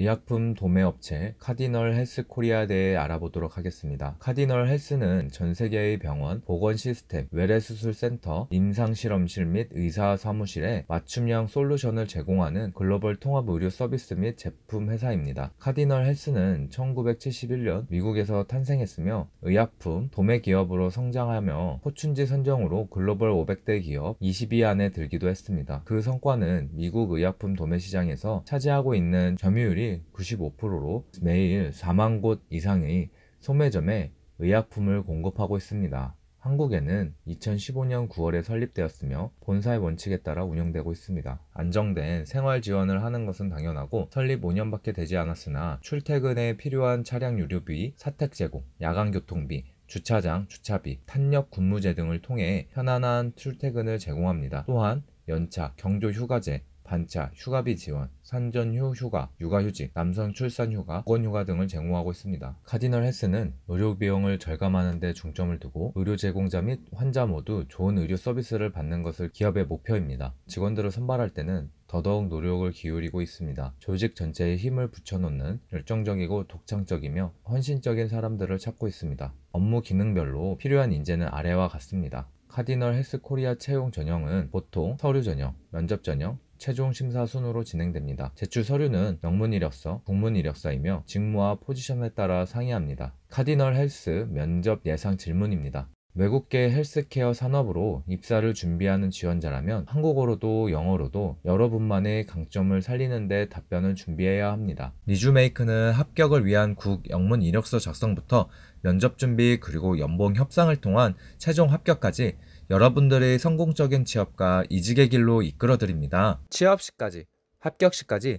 의약품 도매업체 카디널 헬스 코리아 에 대해 알아보도록 하겠습니다. 카디널 헬스는 전 세계의 병원, 보건 시스템, 외래수술센터, 임상실험실 및 의사 사무실에 맞춤형 솔루션을 제공하는 글로벌 통합 의료 서비스 및 제품 회사입니다. 카디널 헬스는 1971년 미국에서 탄생했으며 의약품, 도매 기업으로 성장하며 호춘지 선정으로 글로벌 500대 기업 20위 안에 들기도 했습니다. 그 성과는 미국 의약품 도매 시장에서 차지하고 있는 점유율이 95%로 매일 4만 곳 이상의 소매점에 의약품을 공급하고 있습니다. 한국에는 2015년 9월에 설립되었으며 본사의 원칙에 따라 운영되고 있습니다. 안정된 생활 지원을 하는 것은 당연하고 설립 5년밖에 되지 않았으나 출퇴근에 필요한 차량 유류비, 사택 제공, 야간 교통비, 주차장, 주차비, 탄력 근무제 등을 통해 편안한 출퇴근을 제공합니다. 또한 연차, 경조 휴가제, 반차, 휴가비 지원, 산전휴 휴가, 육아휴직, 남성 출산휴가, 보건휴가 등을 제공하고 있습니다. 카디널 헬스는 의료비용을 절감하는 데 중점을 두고 의료 제공자 및 환자 모두 좋은 의료 서비스를 받는 것을 기업의 목표입니다. 직원들을 선발할 때는 더더욱 노력을 기울이고 있습니다. 조직 전체에 힘을 붙여놓는 열정적이고 독창적이며 헌신적인 사람들을 찾고 있습니다. 업무 기능별로 필요한 인재는 아래와 같습니다. 카디널 헬스 코리아 채용 전형은 보통 서류 전형, 면접 전형, 최종 심사 순으로 진행됩니다. 제출 서류는 영문 이력서, 국문 이력서이며 직무와 포지션에 따라 상이합니다. 카디널 헬스 면접 예상 질문입니다. 외국계 헬스케어 산업으로 입사를 준비하는 지원자라면 한국어로도 영어로도 여러분만의 강점을 살리는데 답변을 준비해야 합니다. 리주메이크는 합격을 위한 국 영문 이력서 작성부터 면접 준비 그리고 연봉 협상을 통한 최종 합격까지 여러분들의 성공적인 취업과 이직의 길로 이끌어드립니다. 취업 시까지 합격 시까지